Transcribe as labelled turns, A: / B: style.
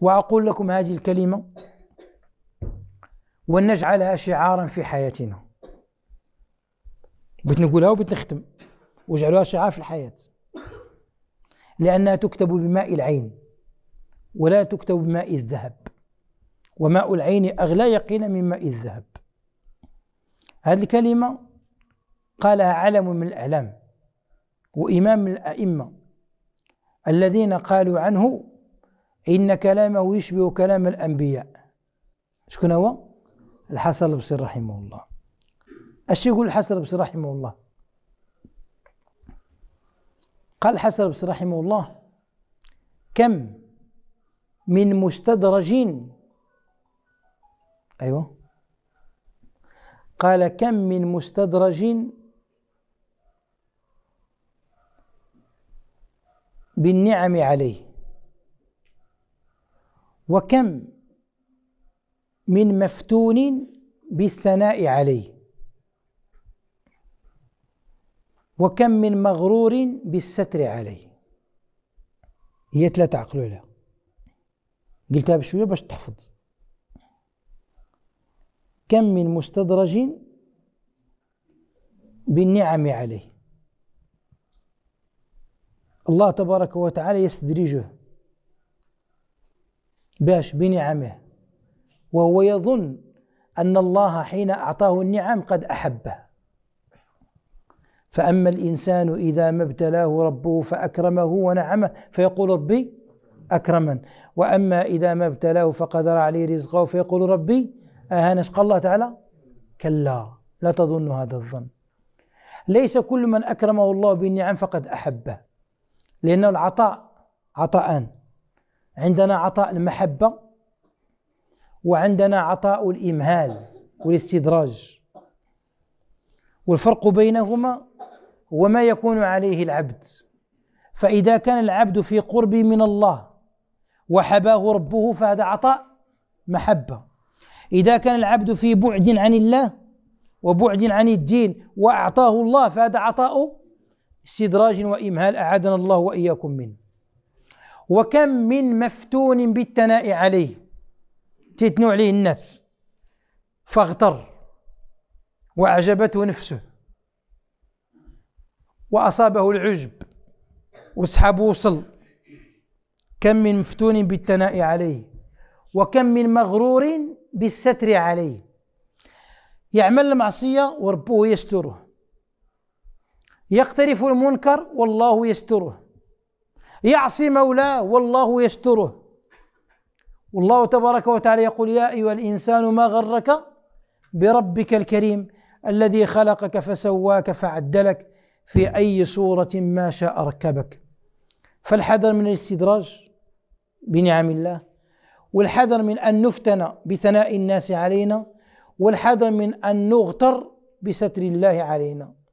A: وأقول لكم هذه الكلمة ونجعلها شعارا في حياتنا بغيت نقولها وبغيت نختم واجعلوها شعار في الحياة لأنها تكتب بماء العين ولا تكتب بماء الذهب وماء العين أغلى يقينا من ماء الذهب هذه الكلمة قالها علم من الأعلام وإمام من الأئمة الذين قالوا عنه إن كلامه يشبه كلام الأنبياء شكون هو؟ الحسن البصري رحمه الله اش يقول الحسن البصري رحمه الله؟ قال الحسن البصري رحمه الله كم من مستدرج أيوه قال كم من مستدرج بالنعم عليه وكم من مفتون بالثناء عليه وكم من مغرور بالستر عليه هي ثلاثة عقلوا عليها قلتها بشوية باش تحفظ كم من مستدرج بالنعم عليه الله تبارك وتعالى يستدرجه باش بنعمه وهو يظن أن الله حين أعطاه النعم قد أحبه فأما الإنسان إذا ما ابتلاه ربه فأكرمه ونعمه فيقول ربي أكرما وأما إذا ما ابتلاه فقدر عليه رزقه فيقول ربي أهانش قال الله تعالى كلا لا تظن هذا الظن ليس كل من أكرمه الله بالنعم فقد أحبه لأنه العطاء عطاءان عندنا عطاء المحبة وعندنا عطاء الإمهال والاستدراج والفرق بينهما هو ما يكون عليه العبد فإذا كان العبد في قرب من الله وحباه ربه فهذا عطاء محبة إذا كان العبد في بعد عن الله وبعد عن الدين وأعطاه الله فهذا عطاء استدراج وإمهال أعادنا الله وإياكم منه وكم من مفتون بالثناء عليه تثنوا عليه الناس فاغتر وأعجبته نفسه وأصابه العجب وسحب وصل كم من مفتون بالثناء عليه وكم من مغرور بالستر عليه يعمل المعصية وربه يستره يقترف المنكر والله يستره يعصي مولاه والله يستره والله تبارك وتعالى يقول يا أيها الإنسان ما غرك بربك الكريم الذي خلقك فسواك فعدلك في أي صورة ما شاء ركبك فالحذر من الاستدراج بنعم الله والحذر من أن نفتن بثناء الناس علينا والحذر من أن نغتر بستر الله علينا